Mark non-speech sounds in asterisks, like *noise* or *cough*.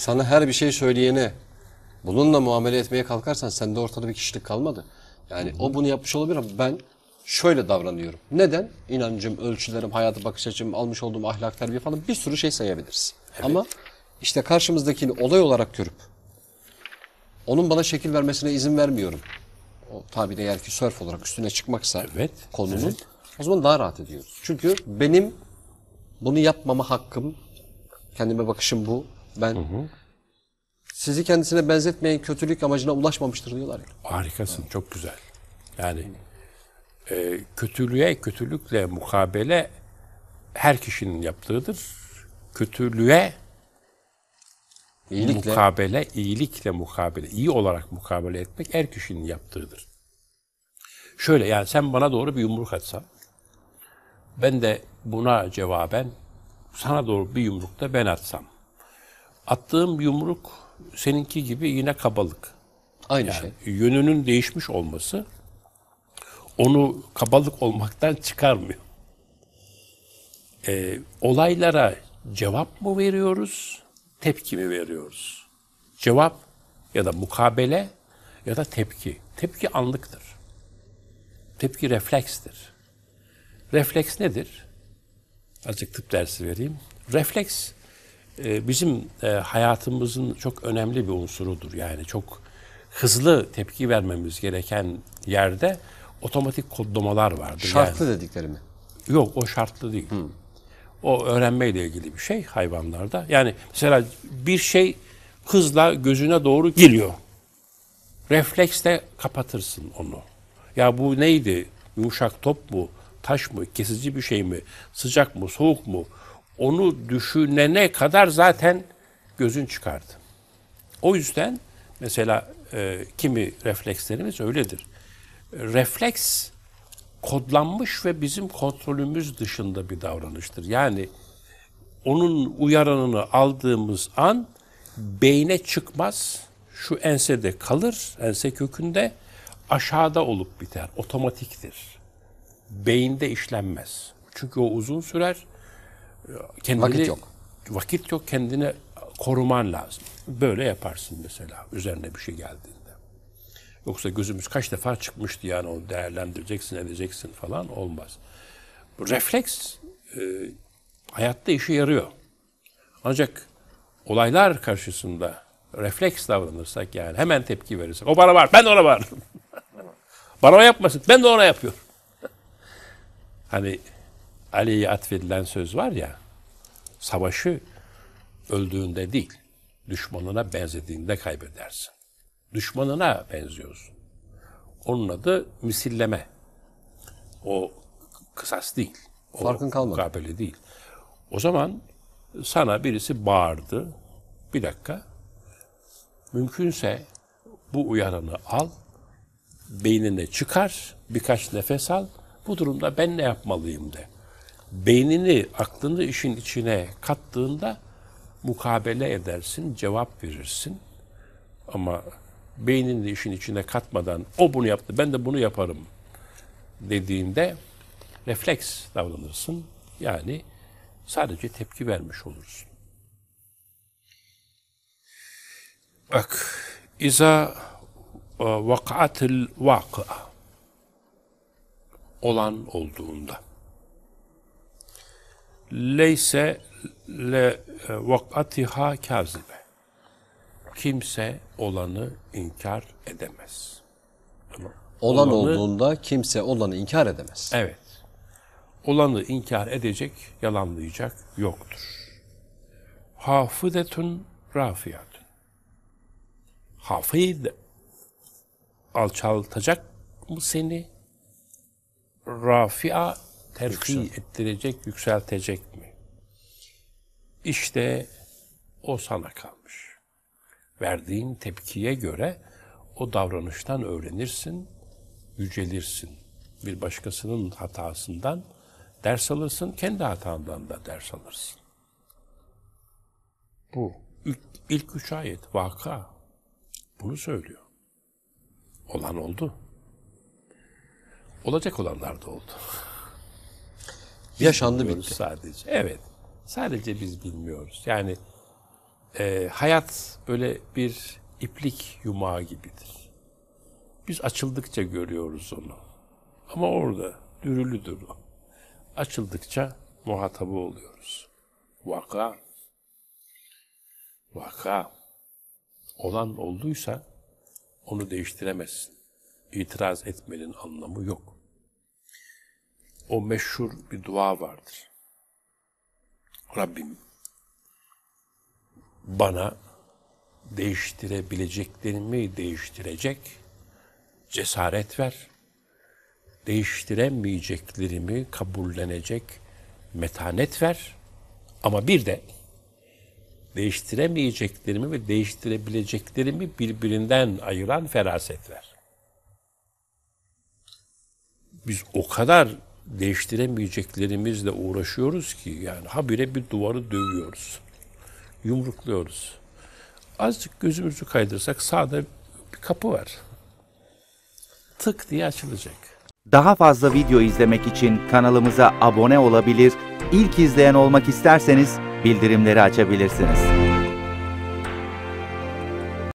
sana her bir şey söyleyene bununla muamele etmeye kalkarsan sende ortada bir kişilik kalmadı. Yani hı hı. o bunu yapmış olabilir ama ben şöyle davranıyorum. Neden? İnancım, ölçülerim, hayatı bakış açım, almış olduğum ahlak, terbiye falan bir sürü şey sayabiliriz. Evet. Ama işte karşımızdakini olay olarak görüp onun bana şekil vermesine izin vermiyorum. O de eğer ki sörf olarak üstüne çıkmaksa evet, konunun evet. o zaman daha rahat ediyoruz. Çünkü benim bunu yapmama hakkım, kendime bakışım bu. Ben hı hı. sizi kendisine benzetmeyen kötülük amacına ulaşmamıştır diyorlar ya. Harikasın, evet. çok güzel. Yani e, kötülüğe kötülükle mukabele her kişinin yaptığıdır. Kötülüğe iyilikle. mukabele, iyilikle mukabele, iyi olarak mukabele etmek her kişinin yaptığıdır. Şöyle yani sen bana doğru bir yumruk atsan, ben de buna cevaben sana doğru bir yumruk da ben atsam attığım yumruk seninki gibi yine kabalık. Aynı yani şey. Yönünün değişmiş olması onu kabalık olmaktan çıkarmıyor. Ee, olaylara cevap mı veriyoruz, tepki mi veriyoruz? Cevap ya da mukabele ya da tepki. Tepki anlıktır. Tepki reflekstir. Refleks nedir? Azıcık tıp dersi vereyim. Refleks ee, bizim e, hayatımızın çok önemli bir unsurudur. Yani çok hızlı tepki vermemiz gereken yerde otomatik kodlamalar vardır. Şartlı yani. dedikleri mi? Yok o şartlı değil. Hmm. O öğrenmeyle ilgili bir şey hayvanlarda. Yani mesela bir şey hızla gözüne doğru geliyor. Refleksle kapatırsın onu. Ya bu neydi? Yumuşak top mu? Taş mı? Kesici bir şey mi? Sıcak mı? Soğuk mu? onu düşünene kadar zaten gözün çıkardı. O yüzden mesela e, kimi reflekslerimiz öyledir. Refleks kodlanmış ve bizim kontrolümüz dışında bir davranıştır. Yani onun uyaranını aldığımız an beyne çıkmaz, şu ensede kalır, ense kökünde aşağıda olup biter, otomatiktir. Beyinde işlenmez. Çünkü o uzun sürer kendini, vakit yok. Vakit yok kendini koruman lazım. Böyle yaparsın mesela üzerine bir şey geldiğinde. Yoksa gözümüz kaç defa çıkmıştı yani onu değerlendireceksin edeceksin falan olmaz. Bu refleks e, hayatta işe yarıyor. Ancak olaylar karşısında refleks davranırsak yani hemen tepki verirsek. O bana var ben de ona var. *laughs* bana yapmasın ben de ona yapıyorum. *laughs* hani Ali'ye atfedilen söz var ya Savaşı öldüğünde değil, düşmanına benzediğinde kaybedersin. Düşmanına benziyorsun. Onun adı misilleme. O kısas değil. O Farkın kalmadı. Mukabele değil. O zaman sana birisi bağırdı. Bir dakika. Mümkünse bu uyaranı al, beynine çıkar, birkaç nefes al. Bu durumda ben ne yapmalıyım de beynini, aklını işin içine kattığında mukabele edersin, cevap verirsin. Ama beynini işin içine katmadan o bunu yaptı, ben de bunu yaparım dediğinde refleks davranırsın. Yani sadece tepki vermiş olursun. Bak, iza e, vakaatil vakıa olan olduğunda leyse le e, vakatiha kazibe. Kimse olanı inkar edemez. Tamam. Olan olanı, olduğunda kimse olanı inkar edemez. Evet. Olanı inkar edecek, yalanlayacak yoktur. Hafıdetun rafiyatun. Hafid alçaltacak mı seni? Rafia terfi Yükselt. ettirecek, yükseltecek mi? İşte o sana kalmış. Verdiğin tepkiye göre o davranıştan öğrenirsin, yücelirsin. Bir başkasının hatasından ders alırsın, kendi hatandan da ders alırsın. Bu. İlk, ilk üç ayet, vaka. Bunu söylüyor. Olan oldu. Olacak olanlar da oldu. Yaşandı bitti. Sadece. Evet. Sadece biz bilmiyoruz. Yani e, hayat böyle bir iplik yumağı gibidir. Biz açıldıkça görüyoruz onu. Ama orada dürülüdür o. Açıldıkça muhatabı oluyoruz. Vaka, vaka olan olduysa onu değiştiremezsin. İtiraz etmenin anlamı yok o meşhur bir dua vardır. Rabbim bana değiştirebileceklerimi değiştirecek cesaret ver. Değiştiremeyeceklerimi kabullenecek metanet ver. Ama bir de değiştiremeyeceklerimi ve değiştirebileceklerimi birbirinden ayıran feraset ver. Biz o kadar değiştiremeyeceklerimizle uğraşıyoruz ki yani habire bir duvarı dövüyoruz. Yumrukluyoruz. Azıcık gözümüzü kaydırsak sağda bir kapı var. Tık diye açılacak. Daha fazla video izlemek için kanalımıza abone olabilir, ilk izleyen olmak isterseniz bildirimleri açabilirsiniz.